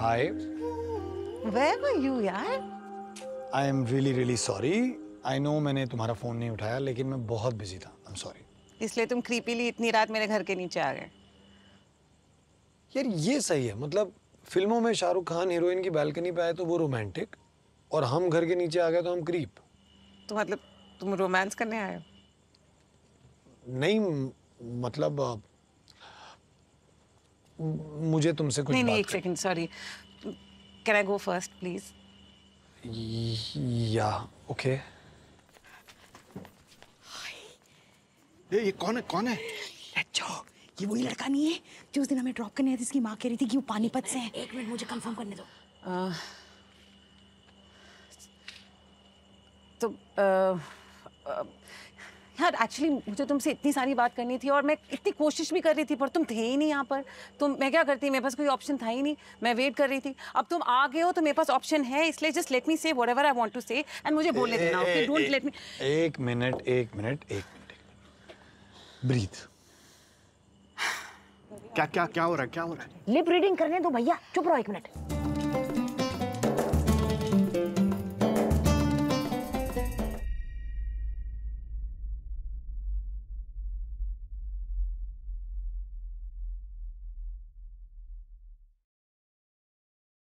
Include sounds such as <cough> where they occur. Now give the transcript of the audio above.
Hi. Where were you, यार? I am really really sorry. I know मैंने तुम्हारा phone नहीं उठाया लेकिन मैं बहुत बिजी था. I'm sorry. इसलिए तुम क्रीपीली इतनी रात मेरे घर के नीचे आ गए. यार ये सही है मतलब फिल्मों में शाहरुख खान हीरोइन की बालकनी पे आए तो वो रोमांटिक और हम घर के नीचे आ गए तो हम क्रीप तो मतलब तुम रोमांस करने आए हो नहीं मतलब आ, मुझे तुमसे कुछ नहीं बात नहीं एक sorry can I go first please या ओके ये ये कौन है कौन है रज्जो ये वही लड़का नहीं है जो उस दिन हमें ड्रॉप करने आया जिसकी माँ कह रही थी कि वो पानीपत से है एक मिनट मुझे कंफर्म करने दो आ, तो आ, uh, यार एक्चुअली मुझे तुमसे इतनी सारी बात करनी थी और मैं इतनी कोशिश भी कर रही थी पर तुम थे ही नहीं यहाँ पर तुम मैं क्या करती मेरे पास कोई ऑप्शन था ही नहीं मैं वेट कर रही थी अब तुम आ गए हो तो मेरे पास ऑप्शन है इसलिए just let me say whatever I want to say and मुझे बोलने देना ओके डोंट लेट मी एक मिनट एक मिनट एक मिनट ब्रीथ <sighs> क्या क्या क्या हो रहा है क्या हो रहा है लिप रीडिंग करने दो भैया चुप रहो एक मिनट